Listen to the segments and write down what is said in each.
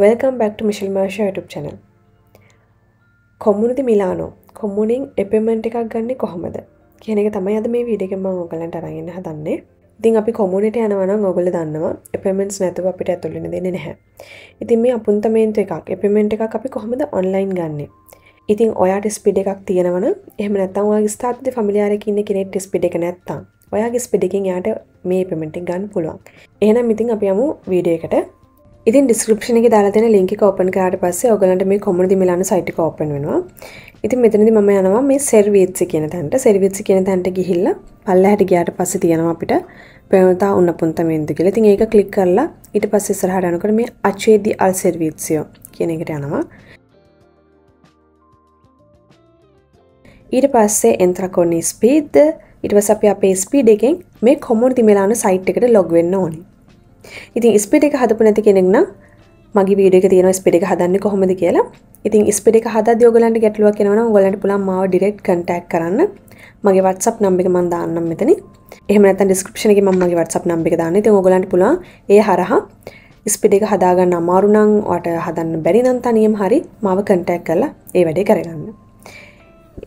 Welcome back to මිශල් මාෂ YouTube channel. කොම්මුණති මිලානෝ කොම්මුණින් එපෙමෙන්ට් එකක් ගන්න කොහොමද කියන එක තමයි අද මේ වීඩියකෙන් මම ඔයගලන්ට අරගෙන හදන්නේ. ඉතින් අපි කොමුණට යනවනම් ඔගොල්ලෝ දන්නවා එපෙමෙන්ට්ස් නැතුව අපිට ඇතුළු වෙන්න දෙන්නේ නැහැ. ඉතින් මේ අපුන්තමේන්තු එකක් එපෙමෙන්ට් එකක් අපි කොහොමද ඔන්ලයින් ගන්නෙ? ඉතින් ඔයාට ස්පිඩ් එකක් තියෙනවන එහම නැත්තම් ඔයාගේ ස්ථාපති ෆමිලියාරකින්න කෙනෙට ස්පිඩ් එක නැත්තම් ඔයාගේ ස්පිඩිකින් යාට මේ පෙමෙන්ටි ගන්න පුළුවන් එහනම් ඉතින් අප යමු වීඩියකට ඉතින් ඩිස්ක්‍රපෂණ එක දාලා තියෙන ලින්ක් එක ඕපන් කරාට පස්සේ ඔයගලන්ට මේ කොමුනිටි මිලාන සයිට් එක ඕපන් වෙනවා. ඉතින් මෙතනදී මම යනවා මේ සර්විස් කියන තැනට. සර්විස් කියන තැනට ගිහිල්ලා පල්ලෙහාට ගියාට පස්සේ තියෙනවා අපිට ප්‍රවණතා උන්නපුන්ත මෙන්දු කියලා. ඉතින් ඒක ක්ලික් කරලා ඊට පස්සේ ඉස්සරහට යනකොට මේ අචේදි අල් සර්විස්යෝ කියන එකට යනවා. ඊට පස්සේ එන්ත්‍රකොනි ස්පීඩ්ද ඊට පස්සේ අපි අපේ ස්පීඩ් එකෙන් මේ කොමුනිටි මිලාන සයිට් එකට ලොග් වෙන්න ඕනේ. ඉතින් ස්පිඩ එක හදපු නැති කෙනෙක් නම් මගේ වීඩියක තියෙන ස්පිඩ එක හදන්න කොහොමද කියලා ඉතින් ස්පිඩ එක හද යෝගලන්ට ගැටලුවක් කෙනවන ගලට පුලන් මාව ඩිරෙක්් කටක් කරන්න මගේ වත්සප් නම්බික මන් දාන්නම් මෙතන එහම ත ඩිස්ක්‍රපෂන එක මගේ වත්සප් නම්බික දාන්න ති ගලන්ට පුල ඒ හරහා ස්පිඩ එක හදාගන්න අමාරුනං ට හදන්න බැරිනන් තනියම් හරි මාව කටක් කරලා ඒ වැඩේ කරගන්න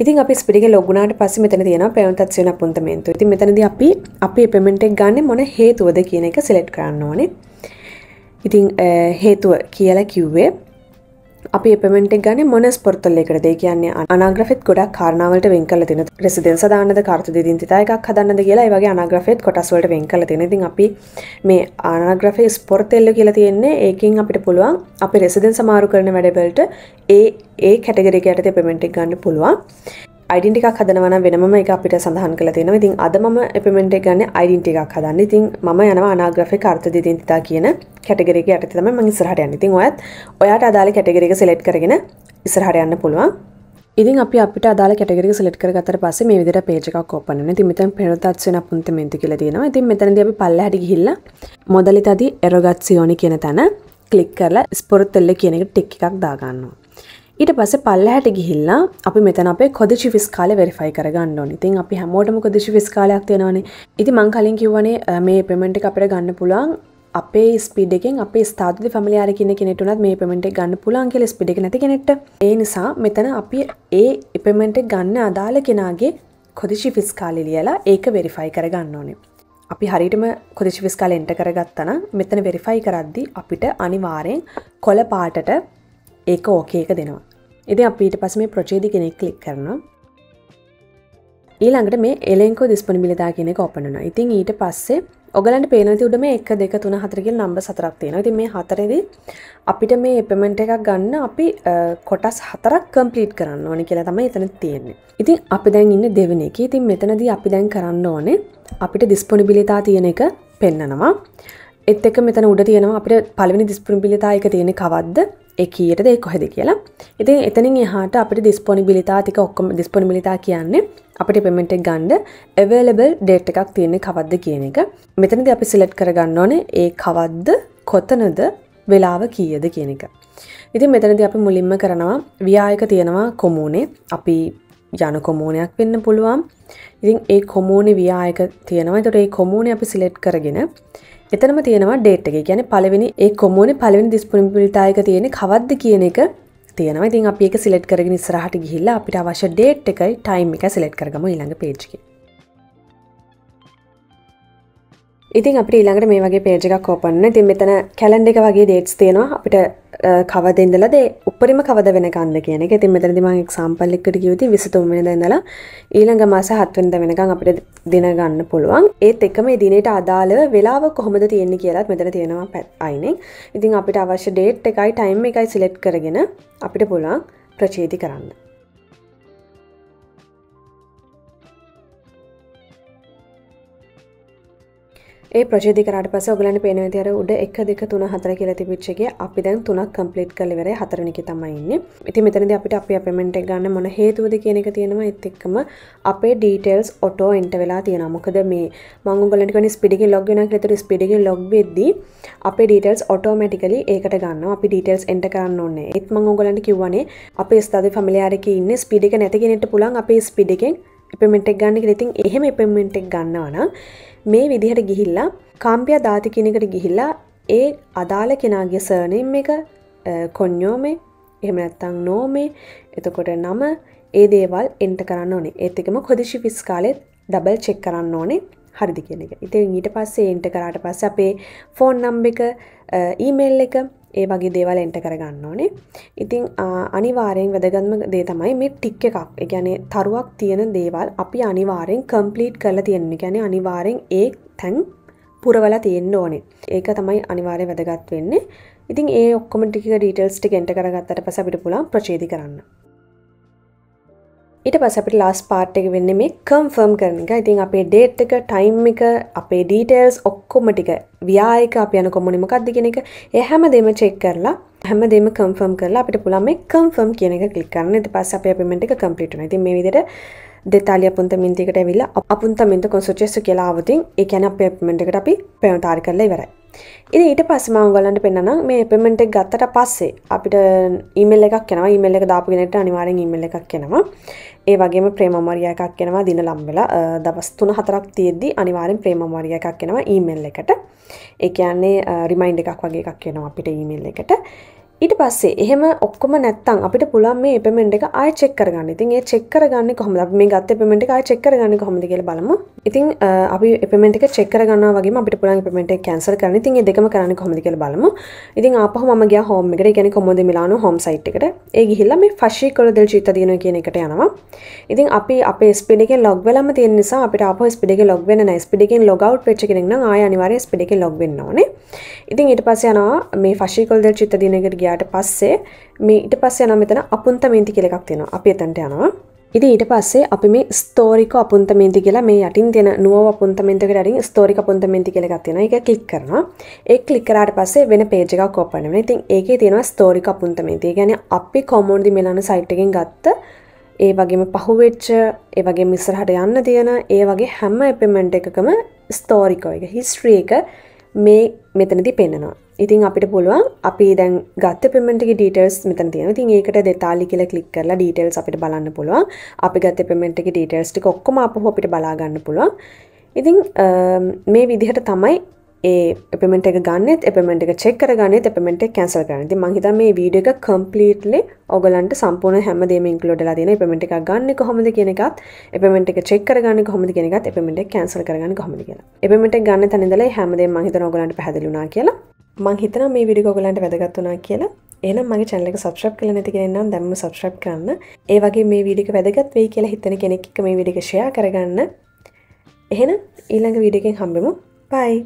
ඉතින් අපි ස්පිරිගේ ලොගුණාට පස්සේ මෙතන තියෙනවා පෙවන්තත් වෙන අපුන්තමේන්තු. ඉතින් මෙතනදී අපි අපේ පේමන්ට් එක ගන්න මොන හේතුවද කියන එක සිලෙක්ට් කරන්න ඕනේ. ඉතින් හේතුව කියලා කිව්වේ අපි එපමෙන්ට් එක ගන්නේ මොන ස්පොර්තල් එකටද? ඒ කියන්නේ අනාග්‍රෆෙත් ගොඩක් කාරණාවලට වෙන් කරලා තියෙන. රෙසිඩෙන්ස දාන්නද, කාර්ත දෙදින්තිතා එකක් හදන්නද කියලා ඒ වගේ අනාග්‍රෆෙත් කොටස් වලට වෙන් කරලා තියෙන. ඉතින් අපි මේ අනාග්‍රෆේ ස්පොර්තෙල්ල කියලා තියෙන්නේ ඒකෙන් අපිට පුළුවන් අපි රෙසිඩෙන්ස මාරු කරන වැඩවලට ඒ ඒ කැටගරි එක යටතේ පේමන්ට් එක ගන්න පුළුවන්. අයිඩන්ට එකක් හදනවන වෙනම එක අපිට සඳහන් කළ තියෙනවා ඉතින් අද මම එපමෙන්ට් එක ගන්න අයිඩන්ට එකක් හදන්න ඉතින් මම යනවා අනාග්‍රෆික අර්ථ දෙදෙන්තිතා කියන කැටගරියක යටතේ තමයි මම ඉස්සරහට යන්නේ ඉතින් ඔයත් ඔයාට අදාළ කැටගරි එක සිලෙක්ට් කරගෙන ඉස්සරහට යන්න පුළුවන් ඉතින් අපි අපිට අදාළ කැටගරි සිලෙක්ට් කරගත්තට පස්සේ මේ විදිහට පේජ් එකක් ඕපන් වෙනවා. ඉතින් මෙතන පෙරතත් වෙන අපුන්තමෙන්ති කියලා තියෙනවා. ඉතින් මෙතනදී අපි පල්ලෙහාට ගිහිල්ලා මොඩලිතදී එරොගත්සියෝනි කියන තැන ක්ලික් කරලා ස්පොරොත්තෙල්ල කියන එක ටික් එකක් දාගන්නවා. ඊට පස පල්ලහැට ගිහිල්ලා අපි මෙතන අපේ කොදිචි විස්කාල වෙරිෆයි කරගන්න ඕන ඉතින් අපි හැමෝටම කොදිචි විස්කාලයක් තියෙනවානේ ඉති මං කලින් කිව්වනේ මේ පෙමෙන්ට් එක අපිට ගන්න පුළුවන් අපේ ස්පිඩ එකෙන් අප ස්ථාති ෆමිලයාර කියන කෙනෙටුනත් මේ පෙමෙන්ට් එක ගන්න පුළුවන් කියලා ස්පිඩ එක නැති කෙනෙට ඒ නිසා මෙතන අපි ඒ එපෙමෙන්ට් එක ගන්න අදාළ කෙනාගේ කොදිචි ෆිස්කාලි ලියලා ඒක වෙරිෆයි කරගන්න ඕනේ අපි හරිටම කොදිචි විස්කාල එන්ට කරගත්තන මෙතන වෙරිෆයි කරද්දි අපිට අනිවාරයෙන් කොළ පාටට ඒක ඕකේක දෙනවා එති අපිට පස මේ ප්‍රචේදි කෙනෙක් කලික් කරනවා ඊළඟට මේ එලෙන්කෝ දිස්පනිමිලතා කියෙනෙ ඔපනන ඉතින් ඊට පස්සේ ඔගලන්ට පේනති උඩම එක් දෙක තුන හතරගෙන් නම්බ සතරක් තියෙන ති මේ හතරදි අපිට මේ එපමෙන්ට් එකක් ගන්න අපි කොටස් හතරක් කම්පලීට් කරන්න ඕනි කියලා තම එතන තියෙන්නේ ඉතින් අපි දැන් ඉන්න දෙවෙන එක ඉතින් මෙතනදී අපි දැන් කරන්න ඕනේ අපිට දිස්පොනිබිලිතා තියෙන එක පෙන්නනවා එත් එක මෙතන උඩ තියෙනවා අපිට පළවෙනි දිස්පුරම්පිලිතා එක තියෙන කවද්ද ඒ කීයටද ඒ කොහෙද කියලා ඉතින් එතනින් එහාට අපිට දිස්පොනිබිලිතා තික ඔක්කොම දිස්පොනිබිලිතා කියන්නේ අපිට පෙමෙන්ට් එක ගන්න available date එකක් තියෙන්නේ කවද්ද කියන එක. මෙතනදී අපි select කරගන්න ඕනේ ඒ කවද්ද කොතනද වෙලාව කීයද කියන එක. ඉතින් මෙතනදී අපි මුලින්ම කරනවා ව්‍යායක තියෙනවා කොමූනේ. අපි යන කොමූනයක් වෙන්න පුළුවන්. ඉතින් ඒ කොමූනේ ව්‍යායක තියෙනවා. ඒතකොට ඒ කොමූනේ අපි select කරගෙන එතනම තියෙනවා ඩේට් එක කියන්නේ පළවෙනි ඒ කොමෝනේ පළවෙනි දිස්පොනිබිලිටා එක තියෙන්නේ කවද්ද කියන එක තියෙනවා. ඉතින් අපි ඒක සිලෙක්ට් කරගෙන ඉස්සරහට ගිහිල්ලා අපිට අවශ්‍ය ඩේට් එකයි ටයිම් එකයි සිලෙක්ට් කරගමු ඊළඟ page එකේ. ඉතින් අපි ඊළඟට මේ වගේ පේජ් එකක් ඕපන්න ඉතින් මෙතන කැලෙන්ඩ එක වගේ ඩේට්ස් තියෙනවා අපිට කවද ඉඳලා දේ උපරිම කවද වෙනකන්ද කියන එක. ඉතින් මෙතනදී මම එක්සැම්පල් එකකට කිව්වදී 23 වෙනිදා ඉඳලා ඊළඟ මාස 7 වෙනිදා වෙනකන් අපිට දින ගන්න පුළුවන්. ඒත් එක්කම මේ දිනේට අදාළව වෙලාව කොහොමද තියෙන්නේ කියලාත් මෙතන තියෙනවා අයිනෙන්. ඉතින් අපිට අවශ්‍ය ඩේට් එකයි ටයිම් එකයි සිලෙක්ට් කරගෙන අපිට පුළුවන් ප්‍රචේති කරන්න. ඒ ප්‍රජේදි කරට පස ඔගලන් පේනව තිර උඩ එක් දෙක තුන හතර කියල තිබිච්චගේ අපි දැන් තුනක් කම්පලිට් කලිවර හතරනිකි තමයින්න ඉති මෙතනද අපිට අපි අපමෙන්ට් ගන්න මොන හේතුවද කියන එක තියෙනවා එත්තෙක්කම අපේ ඩීටෙල්ස් ඔටෝ එන්ට වෙලා තියෙන මොකද මේ මංගලටකන ස්පිඩිගි ලොග්ගෙන ෙතුර ස්පිඩිගි ලොග් වෙද්දී අප ඩීටෙල්ස් ඔටෝමටිකලි ඒකට ගන්න අපි ඩීටෙල්ස් එන්ට කරන්න ඕන්න ඒත් මංගලට කිව්වනේ අප ස්ථාධ ෆමිලයාරක ඉන්න ස්පිඩික නැතිගෙනට පුලන් අපේ ස්පිඩිකෙන් එපමෙන්ටෙක් ගන්න කිලෙතින් එහෙම එපමෙන්ටෙක් ගන්නවන මේ විදිහට ගිහිල්ලා කාම්පිය ධාති කෙනෙකට ගිහිල්ලා ඒ අදාළ කෙනාගේ සර්නම් එක කොන්්ඥෝමේ එහෙම ඇත්තං නෝමේ එතකොට නම ඒ දේවල් එන්ට කරන්න ඕනේ ඒත් එකම කොදිශි ෆිස්කාලෙත් ඩබල් චෙක් කරන්න ඕනේ හරිදි කියන එක ඉතින් ඊට පස්සේ එන්ට කරාට පස්ස අපේ ෆෝන් නම්බ එක ඊමේල් එක ඒ වගේ දේවල් එන්ට කරගන්න ඕනේ ඉතිං අනිවාරයෙන් වැදගත්ම දේ තමයි මේ ටික් එකක් ගැනේ තරුවක් තියෙන දේවල් අපි අනිවාරෙන් කම්පලීට් කරලා තියෙන්නේ ගැන අනිවාරෙන් ඒ තැන් පුරවල තියෙන්න්න ඕනේ ඒක තමයි අනිවාරය වැදගත් වෙන්නේ ඉතින් ඒ ඔක්කොමටික ඩීටල්ස්ටි ගෙන්ට කරගත්තට පස අපිට පුළන් ප්‍රචේදි කරන්න ඊට පස් අපිට ලාස් පාට් එක වෙන්න මේ කම්ෆර්ම් කරන එක ඉතින් අපේ ඩේට් එක ටයිම් එක අපේ ඩීටේල්ස් ඔක්කොම ටික ව්‍යායක අප යන කොමොනිමකක්ද කියෙන එක එ හැම දෙම චෙක් කරලා හැම දෙම කම්ෆර්ම් කරලා අපිට පුළම කම්ෆර්ම් කියන එක කලික්රන්න ඇති පස් අප අපිමට එක කම්පිටන ති මේ විදිට දෙතාලිය පුන්ත මින්තිකට ඇවිල්ලා අපපුන්ත මින්ත කොන්සුචෙස්සු කියලාවතින් ඒ ැන අප පමෙන්ටකට අපි පැවතාරි කරලා ඉවරයි ඉතින් ඊට පස්සේ මම ඔයගලන්ට පෙන්නනම් මේ පේමන්ට් එක ගත්තට පස්සේ අපිට ඊමේල් එකක් එනවා ඊමේල් එක දාපු කෙනෙක්ට අනිවාර්යෙන් ඊමේල් එකක් එනවා ඒ වගේම ප්‍රේමමරියා එකක් එනවා දින ලම්බෙලා දවස් 3-4ක් තියෙද්දි අනිවාර්යෙන් ප්‍රේමමරියා එකක් එනවා ඊමේල් එකට ඒ කියන්නේ රිමයින්ඩ් එකක් වගේ එකක් එනවා අපිට ඊමේල් එකට ඊට පස්සේ එහෙම ඔක්කොම නැත්තම් අපිට පුළුවන් මේ පේමන්ට් එක ආයෙ චෙක් කරගන්න. ඉතින් ඒ චෙක් කරගන්නේ කොහොමද? අපි මේ ගත්ත පේමන්ට් එක ආයෙ චෙක් කරගන්නේ කොහොමද කියලා බලමු. ඉතින් අපි පේමන්ට් එක චෙක් කරගන්නවා වගේම අපිට පුළුවන් පේමන්ට් එක කැන්සල් කරන්න. ඉතින් ඒ දෙකම කරන්නේ කොහොමද කියලා බලමු. ඉතින් ආපහු මම ගියා හෝම් එකට. ඒ කියන්නේ කොමෝද මිලානෝ හෝම් සයිට් එකට. ඒ ගිහිල්ලා මේ ෆෂී කොළ දෙල් චිත්ත දිනන කියන එකට යනවා. ඉතින් අපි අපේ ස්පීඩ් එකෙන් ලොග් වෙලම තියෙන නිසා අපිට ආපහු ස්පීඩ් එකේ ලොග් වෙන්න නැහැ. ස්පීඩ් එකෙන් ලොග් අවුට් වෙච්ච කෙනෙක් නම් ආයෙ අනිවාර්යයෙන් ස්පීඩ් එකේ ලොග් වෙන්න ඕනේ. ඉතින් ඊට පස්ස යනවා මේ ෆශීකොල්දල් චිත්ත දිනකට ගියාට පස්සේ මේ ඊට පස්ස යන මෙතන අපුන්තමේන්ති කෙලෙකක් තියෙනවා අප එතැන්ට යනවා ඉති ඊට පස්සේ අපි මේ ස්තෝරික අපුන්තමේන්ති කියලා මේ යටින් තියෙන නුව අපුන්තමේන්තකට අරින් ස්තෝරික අපුන්තමේන්ති කියලා එකක් තියෙනවා. ඒක ක්ලික් කරනවා. ඒ ක්ලික් කරාට පස්සේ වෙන page එකක් open වෙනවා. ඉතින් ඒකේ තියෙනවා ස්තෝරික අපුන්තමේන්ති. ඒ කියන්නේ අපි කොමෝන්ඩි මෙලන site එකෙන් ගත්ත ඒ වගේම පහුවෙච්ච ඒ වගේම ඉස්සරහට යන්න තියෙන ඒ වගේ හැම appointment එකකම ස්තෝරික එක history එක මේ මෙතනදි පෙන්නවා. ඉතින් අපිට පුළුවන් අපි දැන් ගත්ත පෙමෙන්ට් එකේ ඩීටේල්ස් මෙතන තියෙනවා. ඉතින් ඒකට දෙතාලි කියලා ක්ලික් කරලා ඩීටේල්ස් අපිට බලන්න පුළුවන්. අපි ගත්ත පෙමෙන්ට් එකේ ඩීටේල්ස් ටික ඔක්කොම අපහු අපිට බලා ගන්න පුළුවන්. ඉතින් මේ විදිහට තමයි ඒ එපමට එක ගන්නත් එපමට එක චෙක් කරගන්න එපමට කැන්සල් කරනති මහිත මේ වීඩ එක කම්පලීට්ලි ඔගලන්ට සම්පූර්ණ හැමදේම ඉංකලෝඩලා දෙන එපමට එක ගන්න කොහොමද කියනකත් එපමට එක චෙක් කරගන්න කොහොමද කියෙනකත් එපමට කැන්සල් කරගන්න කොහොමද කියලා එපමට ගන්න තැනිදල හැමදේ මහිත ඔගලන්ට පැදිලුණා කියලා මංහිතන මේ විඩි ගොගලන්ට වැදගත්වනා කියලා එනම් මගේ චැනලක සබස්්‍රප් කල නැති කෙනන්නම් දැම සබස්්‍රප් කරන්න ඒවගේ මේ විඩික වැදගත් වේ කියලා හිතන කෙනෙක් මේ විඩික ෂයා කරගන්න එහෙන ඊළඟ විඩිකෙන් හම්බෙමු පයි